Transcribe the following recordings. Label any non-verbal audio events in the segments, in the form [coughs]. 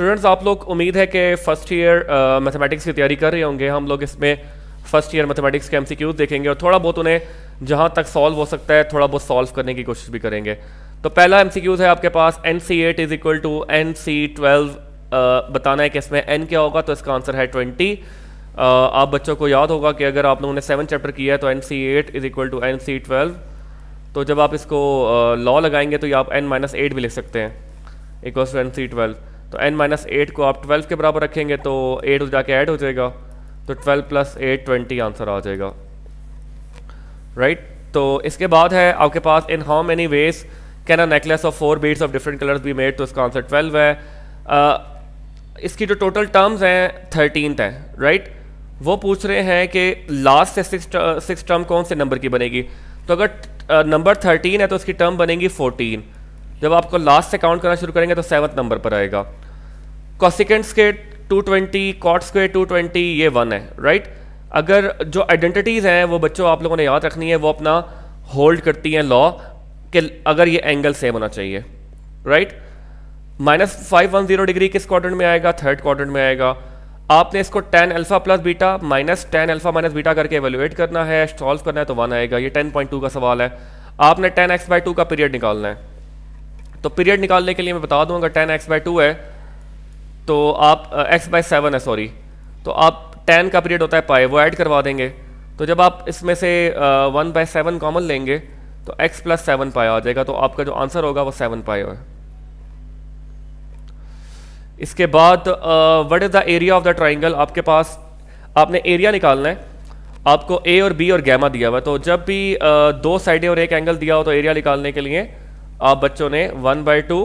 Students आप लोग उम्मीद है कि फर्स्ट ईयर मैथमेटिक्स की तैयारी कर रहे होंगे हम लोग इसमें फर्स्ट ईयर मैथमेटिक्स के एमसीक्यूज देखेंगे और थोड़ा बहुत उन्हें जहाँ तक सॉल्व हो सकता है थोड़ा बहुत सॉल्व करने की कोशिश भी करेंगे तो पहला एमसीक्यूज है आपके पास N C eight is equal to N C twelve बताना है कि इसमें एन क्या होगा तो इसका आंसर है ट्वेंटी uh, आप बच्चों को याद होगा कि अगर आप लोगों ने सेवन चैप्टर किया है तो N C eight is equal to N C twelve तो जब आप इसको लॉ uh, लगाएंगे तो ये आप एन माइनस एट भी लिख सकते हैं equal to N C twelve तो एन माइनस एट को आप ट्वेल्व के बराबर रखेंगे तो एट जाके ऐड हो जाएगा तो twelve plus eight twenty answer आ जाएगा राइट right? तो इसके बाद है आपके पास in how many ways can a necklace of four beads of different colours be made तो इसका आंसर ट्वेल्व है आ, इसकी जो टोटल टर्म्स हैं थर्टीन है राइट वो पूछ रहे हैं कि लास्ट से सिक्स सिक्स टर्म कौन से नंबर की बनेगी तो अगर नंबर थर्टीन है तो उसकी टर्म बनेगी फोर्टीन जब आपको लास्ट से काउंट करना शुरू करेंगे तो सेवन्थ नंबर पर आएगा कॉसिकेंट के टू ट्वेंटी कॉट्स के ट्वेंटी ये वन है राइट अगर जो आइडेंटिटीज़ हैं वो बच्चों आप लोगों ने याद रखनी है वो अपना होल्ड करती हैं लॉ कि अगर ये एंगल सेम होना चाहिए right minus five one zero degree किस क्वार्टर में आएगा थर्ड क्वार्टर में आएगा आपने इसको tan alpha plus beta minus tan alpha minus beta करके एवेल्युएट करना है सॉल्व करना है तो वन आएगा ये टेन पॉइंट टू का सवाल है आपने टेन एक्स बाई टू का पीरियड निकालना है तो पीरियड निकालने के लिए मैं बता दूंगा टेन एक्स बाई टू है तो आप एक्स बाई सेवन है सॉरी तो आप टेन का पीरियड होता है पाए वो ऐड करवा देंगे तो जब आप इसमें से वन बाय सेवन कॉमन लेंगे तो एक्स प्लस सेवन पाया आ जाएगा तो आपका जो आंसर होगा वो सेवन पाए है इसके बाद what is the area of the triangle आपके पास आपने एरिया निकालना है आपको ए और बी और गैमा दिया हुआ है तो जब भी uh, दो साइडें और एक एंगल दिया हो तो एरिया निकालने के लिए आप बच्चों ने one by two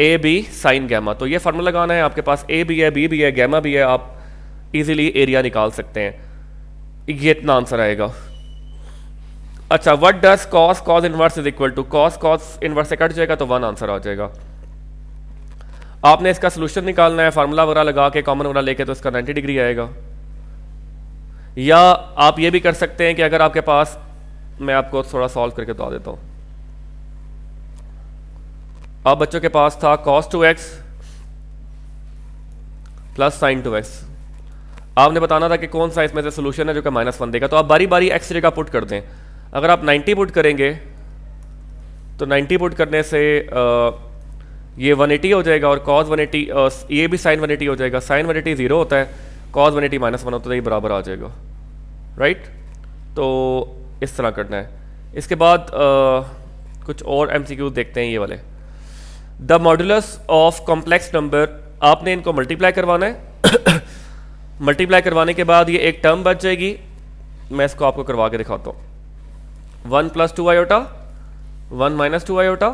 A B sine gamma तो ये फार्मूला लगाना है आपके पास ए भी है बी भी है गैमा भी है आप इजीली एरिया निकाल सकते हैं ये इतना आंसर आएगा अच्छा what does cos cos inverse is equal to cos cos inverse से कट जाएगा तो वन आंसर आ जाएगा आपने इसका सोल्यूशन निकालना है फार्मूला वगैरह लगा के कॉमन वगैरह लेके तो इसका नाइन्टी डिग्री आएगा या आप ये भी कर सकते हैं कि अगर आपके पास मैं आपको थोड़ा सॉल्व करके बता देता हूँ अब बच्चों के पास था cos two x plus sine two x आपने बताना था कि कौन सा इसमें से सोल्यूशन है जो कि माइनस वन देगा तो आप बारी बारी एक्स जगह पुट कर दें अगर आप 90 पुट करेंगे तो 90 पुट करने से आ, ये 180 हो जाएगा और कॉज 180 ये भी साइन 180 हो जाएगा साइन 180 ज़ीरो होता है कॉज 180 एटी माइनस वन होता है तो ये बराबर आ जाएगा राइट तो इस तरह करना है इसके बाद आ, कुछ और एम देखते हैं ये वाले the modulus of complex number आपने इनको मल्टीप्लाई करवाना है [coughs] मल्टीप्लाई करवाने के बाद ये एक टर्म बच जाएगी मैं इसको आपको करवा के दिखाता हूँ one plus two iota one minus two iota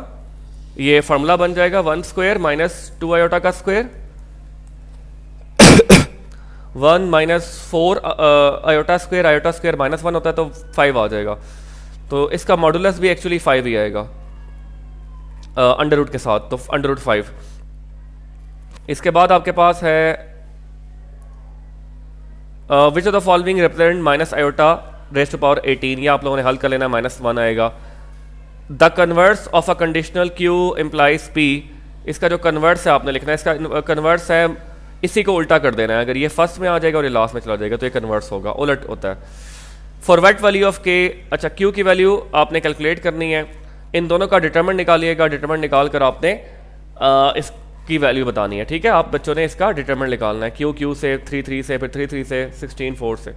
ये फार्मूला बन जाएगा one square minus two iota का square [coughs] one minus four iota square iota square minus one होता है तो फाइव आ जाएगा तो इसका मॉडुलस भी एक्चुअली फाइव ही आएगा अंडर के साथ तो अंडर रूट फाइव इसके बाद आपके पास है which of the following represent minus iota raise to power 18 ये आप लोगों ने हल कर लेना माइनस वन आएगा the converse of a conditional q implies p इसका जो कन्वर्स है आपने लिखना है इसका कन्वर्स है इसी को उल्टा कर देना है अगर ये फर्स्ट में आ जाएगा और ये लास्ट में चला जाएगा तो ये कन्वर्स होगा उलट होता है फॉरवर्ड वैल्यू ऑफ के अच्छा क्यू की वैल्यू आपने कैलकुलेट करनी है इन दोनों का डिटर्मेंट निकालिएगा डिटर्मेंट निकाल कर आपने आ, इसकी वैल्यू बतानी है ठीक है आप बच्चों ने इसका डिटर्मेंट निकालना है क्यू क्यू से थ्री थ्री से फिर थ्री थ्री से सिक्सटीन फोर से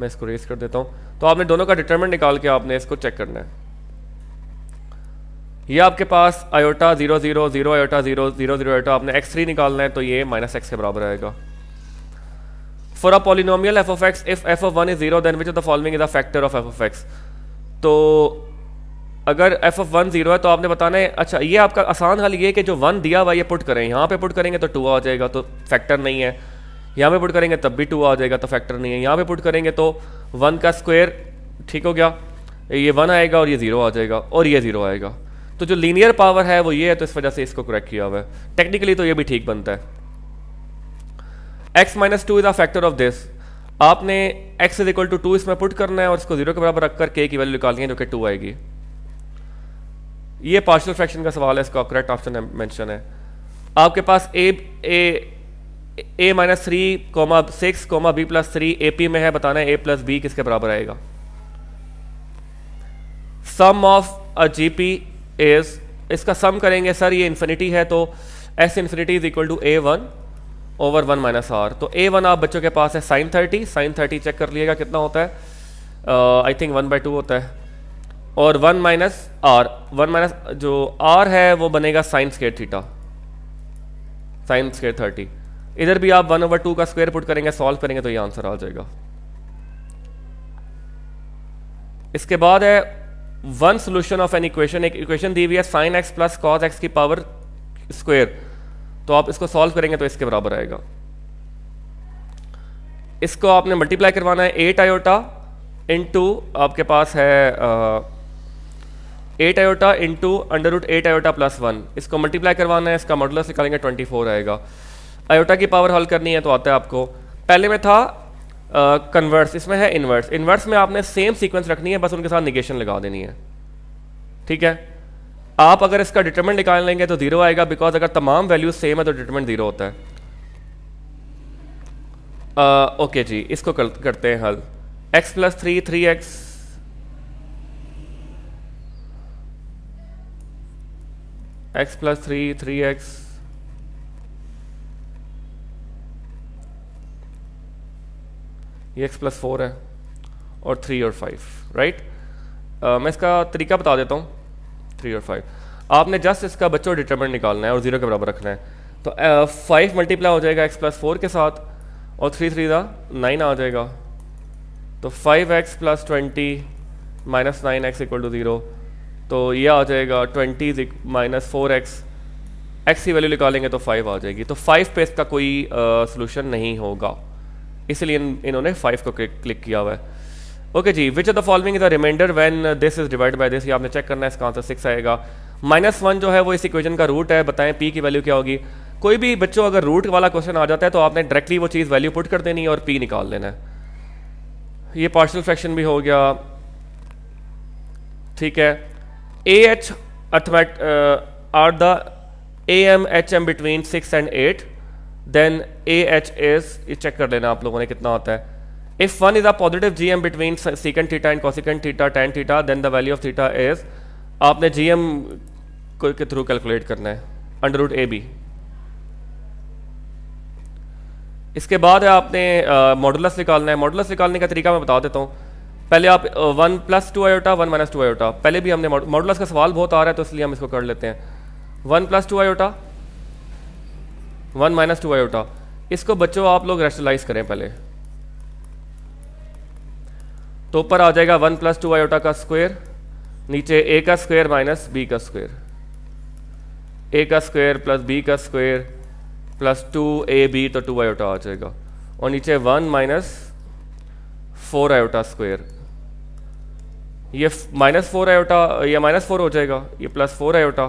मैं इसको रेस कर देता हूँ तो आपने दोनों का डिटर्मेंट निकाल के आपने इसको चेक करना है ये आपके पास iota zero zero zero iota zero zero zero iota आपने एक्स थ्री निकालना है तो ये माइनस एक्स के बराबर आएगा for a polynomial f of x if f of one is zero then which of the following is a factor of f of x तो अगर एफ ऑफ वन जीरो है तो आपने बताना है अच्छा ये आपका आसान हल ये है कि जो वन दिया हुआ ये पुट करें यहाँ पे पुट करेंगे तो टू आ जाएगा तो फैक्टर नहीं है यहाँ पे पुट करेंगे तब भी टू आ जाएगा तो फैक्टर नहीं है यहाँ पे पुट करेंगे तो वन का स्क्वायर ठीक हो गया ये वन आएगा और ये ज़ीरो आ जाएगा और ये ज़ीरो आएगा तो जो लीनियर पावर है वो ये है तो इस वजह से इसको करेक्ट किया हुआ है टेक्निकली तो ये भी ठीक बनता है x minus two is a factor of this आपने x is equal to two इसमें पुट करना है और इसको जीरो के बराबर रखकर के की वैल्यू निकालनी है जो कि टू आएगी ये पार्शल फ्रैक्शन का सवाल है इसका करेक्ट ऑप्शन मेंशन है आपके पास A A A minus three comma six comma B plus three A P में है बताना है ए प्लस बी किसके बराबर आएगा sum of a G P is इसका सम करेंगे सर ये इन्फिनिटी है तो S infinity is equal to A one over one minus R तो ए वन आप बच्चों के पास है sine thirty sine thirty check कर लिएगा कितना होता है I think one by two होता है और one minus R one minus जो आर है वो बनेगा sine square theta sine square thirty इधर भी आप वन ओवर टू का स्क्वायर पुट करेंगे सॉल्व करेंगे तो ये आंसर आ जाएगा इसके बाद है one solution of an equation एक इक्वेशन दी हुई है sine x plus cos x की पावर स्क्वेयर तो आप इसको सॉल्व करेंगे तो इसके बराबर आएगा इसको आपने मल्टीप्लाई करवाना है एट आयोटा इनटू आपके पास है आ, eight iota into under root eight iota plus one इसको मल्टीप्लाई करवाना है इसका मॉडुलस निकालेंगे ट्वेंटी फोर आएगा आयोटा की पावर हॉल करनी है तो आता है आपको पहले में था कन्वर्स uh, इसमें है इन्वर्स इन्वर्स में आपने सेम सीक्वेंस रखनी है बस उनके साथ निगेशन लगा देनी है ठीक है आप अगर इसका डिटर्मेंट निकाल लेंगे तो जीरो आएगा बिकॉज अगर तमाम वैल्यूज सेम है तो डिटर्मेंट जीरो होता है ओके uh, okay जी इसको कर, करते हैं हल x plus three three x x plus three three x ये एक्स प्लस फोर है और थ्री और फाइव राइट right? Uh, मैं इसका तरीका बता देता हूँ थ्री और फाइव आपने जस्ट इसका बच्चों डिटर्मेंट निकालना है और ज़ीरो के बराबर रखना है तो फाइव uh, मल्टीप्लाई हो जाएगा एक्स प्लस फोर के साथ और थ्री थ्री का नाइन आ जाएगा तो five x plus twenty minus nine x equal to zero तो ये आ जाएगा twenty minus four x x की वैल्यू निकालेंगे तो फाइव आ जाएगी तो फाइव पे इसका कोई सोल्यूशन नहीं होगा इसलिए इन, इन्होंने फाइव को क्लिक किया हुआ है ओके जी which are the following is the remainder when this is divide by this आपने चेक करना है इसका आंसर सिक्स आएगा माइनस वन जो है वो इस इक्वेशन का रूट है बताएं पी की वैल्यू क्या होगी कोई भी बच्चों अगर रूट वाला क्वेश्चन आ जाता है तो आपने डायरेक्टली वो चीज़ वैल्यू पुट कर देनी है और पी निकाल देना है ये पार्शल फ्रैक्शन भी हो गया ठीक है A H arithmetic are the A M H M between six and eight then A H S ये चेक कर लेना आप लोगों ने कितना होता है if one is a positive G M between secant theta and cosecant theta tan theta then the value of theta as आपने जी एम के थ्रू कैलकुलेट करना है अंडर रूट ए बी इसके बाद आपने मॉडुलस निकालना है मॉडुलस निकालने का तरीका मैं बता देता हूं पहले आप one plus two iota one minus two iota पहले भी हमने मॉडुलस का सवाल बहुत आ रहा है तो इसलिए हम इसको कर लेते हैं one plus two iota one minus two iota इसको बच्चों आप लोग रेशनलाइज करें पहले तो ऊपर आ जाएगा वन प्लस टू आयोटा का स्क्वायर नीचे ए का स्क्वायर माइनस बी का स्क्वायर ए का स्क्वायर प्लस बी का square plus two A B तो टू आयोटा आ जाएगा और नीचे one minus four iota square ये माइनस फोर आयोटा ये माइनस फोर हो जाएगा ये प्लस फोर आयोटा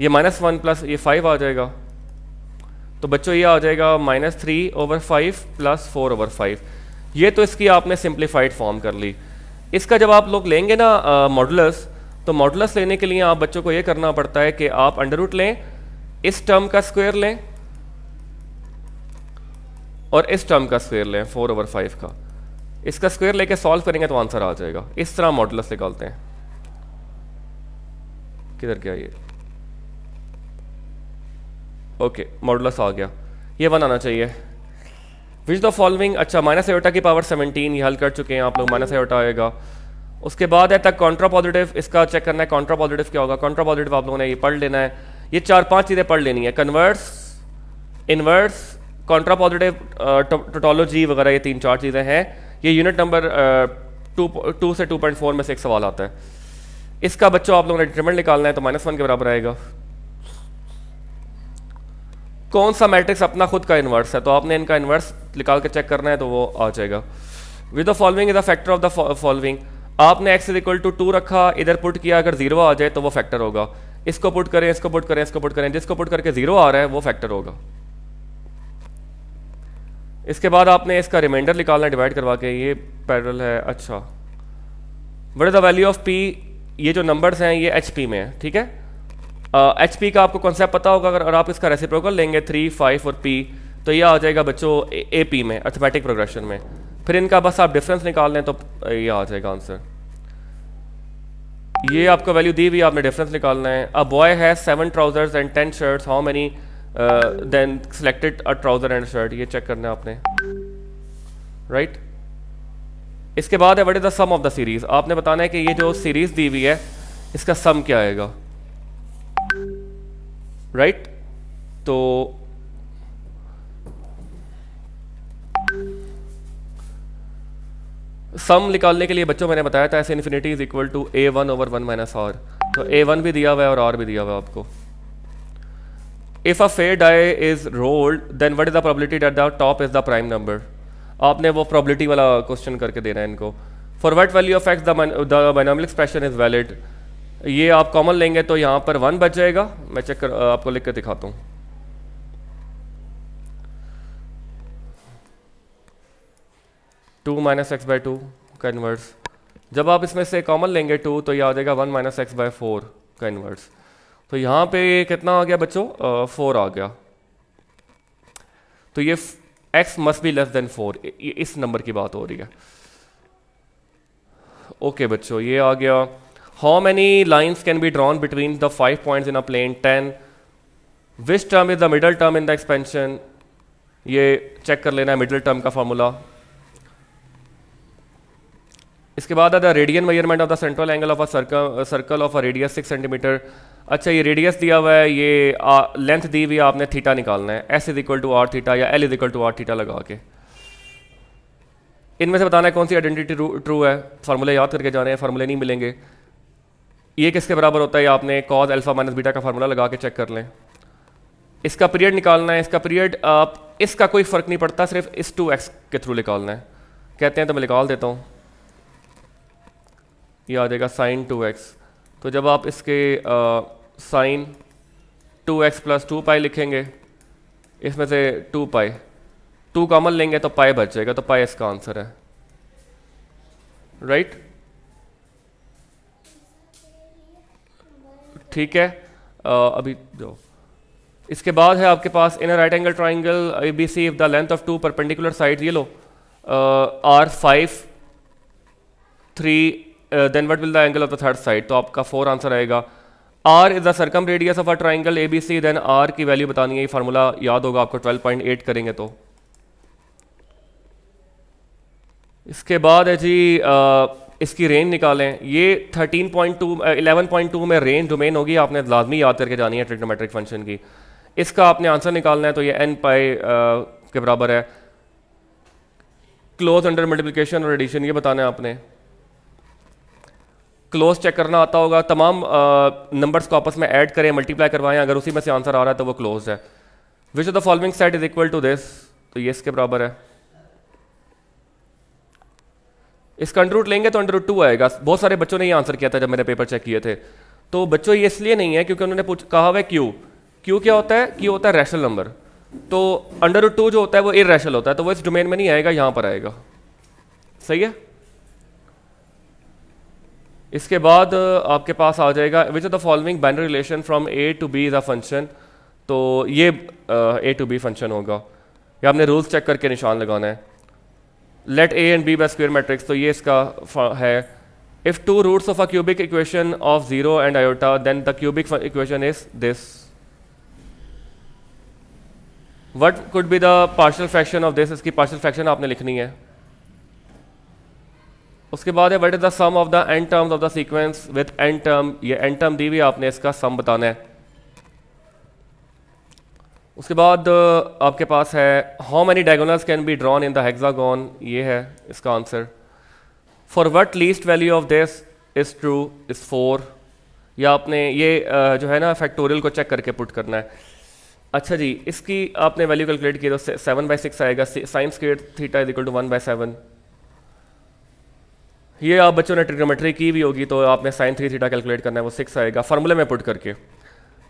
ये माइनस वन प्लस ये फाइव आ जाएगा तो बच्चों ये आ जाएगा minus three over five plus four over five ये तो इसकी आपने सिंप्लीफाइड फॉर्म कर ली इसका जब आप लोग लेंगे ना मॉडुलस तो मॉडुलस लेने के लिए आप बच्चों को ये करना पड़ता है कि आप अंडर रूट लें इस टर्म का स्क्वेयर लें और इस टर्म का स्क्वेयर लें फोर ओवर फाइव का इसका स्क्वायर लेके सॉल्व करेंगे तो आंसर आ जाएगा इस तरह मॉडलस निकालते हैं किधर गया ये ओके मॉडलस आ गया ये वन आना चाहिए विच द फॉलोइंग अच्छा माइनस एवटा की पावर 17 ये हल कर चुके हैं आप लोग माइनस एवटा आएगा उसके बाद है तक कॉन्ट्रा पॉजिटिव इसका चेक करना है कॉन्ट्रा पॉजिटिव क्या होगा कॉन्ट्रा पॉजिटिव आप लोगों ने ये पढ़ लेना है ये चार पांच चीज़ें पढ़ लेनी है converse inverse contrapositive tautology वगैरह ये तीन चार चीज़ें हैं ये यूनिट नंबर टू टू से टू पॉइंट फोर में से एक सवाल आता है इसका बच्चों आप लोगों ने डिटरमेंट निकालना है तो माइनस वन के बराबर आएगा कौन सा मैट्रिक्स अपना खुद का इन्वर्स है तो आपने इनका इन्वर्स निकाल के चेक करना है तो वो आ जाएगा with the following is a factor of the following आपने x is equal to two रखा इधर पुट किया अगर जीरो आ जाए तो वो फैक्टर होगा इसको पुट करें इसको पुट करें इसको पुट करें जिसको पुट करके जीरो आ रहा है वो फैक्टर होगा इसके बाद आपने इसका रिमाइंडर निकालना डिवाइड करवा के ये पैरल है अच्छा what is the value of P ये जो नंबर्स हैं ये एच पी में ठीक है एच uh, पी का आपको कॉन्सेप्ट पता होगा अगर और आप इसका रेसिप्रोकल लेंगे थ्री फाइव और पी तो यह आ जाएगा बच्चों ए पी में अर्थमेटिक प्रोग्रेशन में फिर इनका बस आप डिफरेंस निकाल लें तो ये आ जाएगा आंसर ये आपको वैल्यू दी हुई आपने डिफरेंस निकालना है a boy has seven trousers and ten shirts how many then selected a trouser and shirt ये चेक करना आपने राइट right? इसके बाद है what is the sum of the series आपने बताना है कि ये जो सीरीज़ दी हुई है इसका सम क्या आएगा राइट right? तो सम निकालने के लिए बच्चों मैंने बताया था ऐसे infinity is equal to A one over one minus R तो ए वन भी दिया हुआ है और आर भी दिया हुआ है आपको if a fair die is rolled then what is the probability that the top is the prime number आपने वो प्रॉबिलिटी वाला क्वेश्चन करके देना है इनको for what value of x the expression is valid ये आप कॉमन लेंगे तो यहां पर वन बच जाएगा मैं चेक कर आपको लिख के दिखाता हूं two minus x by two converse जब आप इसमें से कॉमन लेंगे टू तो ये आ जाएगा one minus x by four inverse तो यहां पे कितना आ गया बच्चों फोर आ गया तो ये x must be less than four इस नंबर की बात हो रही है ओके okay, बच्चों ये आ गया how many lines can be drawn between the five point in a plane ten which term is the middle term in the expansion ये चेक कर लेना है मिडल टर्म का फॉर्मूला इसके बाद the radian measurement of the central angle of a circle of a radius six centimetre अच्छा ये radius दिया हुआ है ये लेंथ दी हुई आपने थीटा निकालना है S is equal to R theta या L is equal to R theta लगा के इनमें से बताना है कौन सी आइडेंटिटी ट्रू है फार्मूले याद करके जाने हैं फार्मूले नहीं मिलेंगे ये किसके बराबर होता है आपने कॉज अल्फा माइनस बीटा का फार्मूला लगा के चेक कर लें इसका पीरियड निकालना है इसका पीरियड आप इसका कोई फ़र्क नहीं पड़ता सिर्फ इस टू एक्स के थ्रू निकालना है कहते हैं तो मैं निकाल देता हूँ ये आ जाएगा साइन टू एक्स तो जब आप इसके आ, sine two x plus two pi लिखेंगे इसमें से टू पाई टू कॉमन लेंगे तो पाई बच जाएगा तो पाई इसका आंसर है राइट right? ठीक है आ, अभी जो इसके बाद है आपके पास in right angle triangle A B C if the length of two perpendicular side ये लो are five three then what will the angle of the third side तो आपका फोर आंसर आएगा R is the circumradius of a triangle A B C then R की value बतानी है ये formula याद होगा आपको 12.8 करेंगे तो इसके बाद है जी आ, इसकी रेंज निकालें ये 13.2 11.2 में रेंज डोमेन होगी आपने लाजमी याद करके जानी है ट्रिग्नोमेट्रिक फंक्शन की इसका आपने आंसर निकालना है तो ये एन पाई के बराबर है क्लोज अंडर मल्टीप्लीकेशन और एडिशन ये बताना है आपने क्लोज चेक करना आता होगा तमाम नंबर्स को आपस में ऐड करें मल्टीप्लाई करवाएं अगर उसी में से आंसर आ रहा है तो वो क्लोज है which of the following set is equal to this तो ये इसके बराबर है इसका अंडर रूट लेंगे तो अंडर रूट टू आएगा बहुत सारे बच्चों ने ये आंसर किया था जब मैंने पेपर चेक किए थे तो बच्चों ये इसलिए नहीं है क्योंकि उन्होंने पूछ कहा हुआ है क्यू क्यू क्या होता है क्यू होता है रैशनल नंबर तो अंडर टू जो होता है वो इरेशनल होता है तो वो इस डोमेन में नहीं आएगा यहां पर आएगा सही है इसके बाद आपके पास आ जाएगा which are the following binary relation from A to B is a function तो ये ए टू बी फंक्शन होगा या आपने रूल्स चेक करके निशान लगाना है let A and B by square matrix तो ये इसका है if two roots of a cubic equation of zero and iota then the cubic equation is this what could be the partial fraction of this इसकी partial fraction आपने लिखनी है उसके बाद है what is the sum of the n terms of the sequence with nth term ये nth term दी हुई आपने इसका सम बताना है उसके बाद uh, आपके पास है how many diagonals can be drawn in the hexagon ये है इसका answer for what least value of this is true is four या आपने ये uh, जो है ना फैक्टोरियल को चेक करके पुट करना है अच्छा जी इसकी आपने वैल्यू कैलकुलेट की तो सेवन बाई सिक्स आएगा science skate theta is equal to one by seven ये आप बच्चों ने ट्रिग्नोमेट्री की भी होगी तो आपने साइन थ्री थीटा कैलकुलेट करना है वो सिक्स आएगा फार्मूले में पुट करके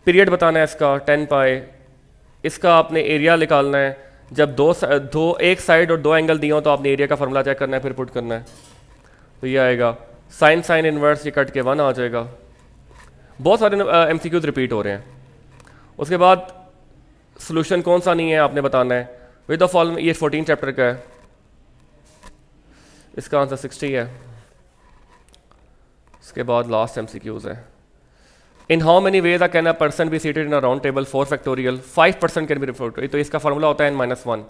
पीरियड बताना है इसका टेन पाए इसका आपने एरिया निकालना है जब दो दो एक साइड और दो एंगल दिए हो तो आपने एरिया का फार्मूला चेक करना है फिर पुट करना है तो ये आएगा साइन साइन इन्वर्स ये कट के वन आ जाएगा बहुत सारे एम सी रिपीट हो रहे हैं उसके बाद सोल्यूशन कौन सा नहीं है आपने बताना है विद द फॉल ये फोर्टीन चैप्टर का है इसका आंसर सिक्सटी है उसके बाद लास्ट एम सी क्यूज है in how many ways uh can a person be seated in a round table four factorial five percent can be before तो इसका फॉर्मूला होता है एन माइनस वन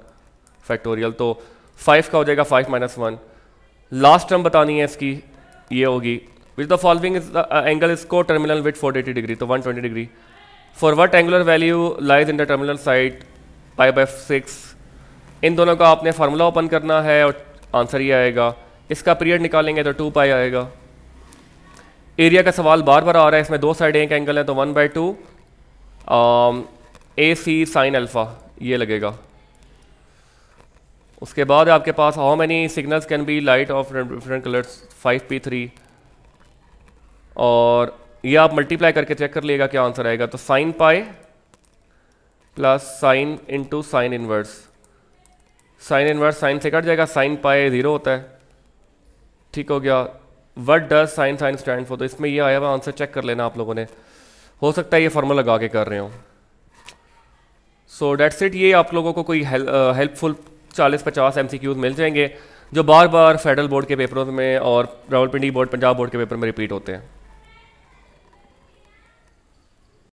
फैक्टोरियल तो five का हो जाएगा five minus one last term बतानी है इसकी ये होगी which the following is the angle is coterminal with four eighty degree तो one twenty degree for what angular value lies in the terminal side five by six इन दोनों का आपने फार्मूला ओपन करना है और आंसर ये आएगा इसका पीरियड निकालेंगे तो टू पाई आएगा एरिया का सवाल बार बार आ रहा है इसमें दो साइड एक एंगल है तो one by two A C sine alpha ये लगेगा उसके बाद आपके पास how many signals can be light of different colours five P three और ये आप मल्टीप्लाई करके चेक कर लिएगा क्या आंसर आएगा तो sine pi plus sine two sine inverse sine inverse sine से कट जाएगा साइन पाए ज़ीरो होता है ठीक हो गया what does sine sine stand for तो इसमें ये आया हुआ आंसर चेक कर लेना आप लोगों ने हो सकता है ये फॉर्मल लगा के कर रहे हो सो डेट्स इट ये आप लोगों को कोई हेल्पफुल uh, चालीस पचास एम सी क्यूज मिल जाएंगे जो बार बार फेडरल बोर्ड के पेपरों में और रावलपिंडी बोर्ड पंजाब बोर्ड के पेपर में रिपीट होते हैं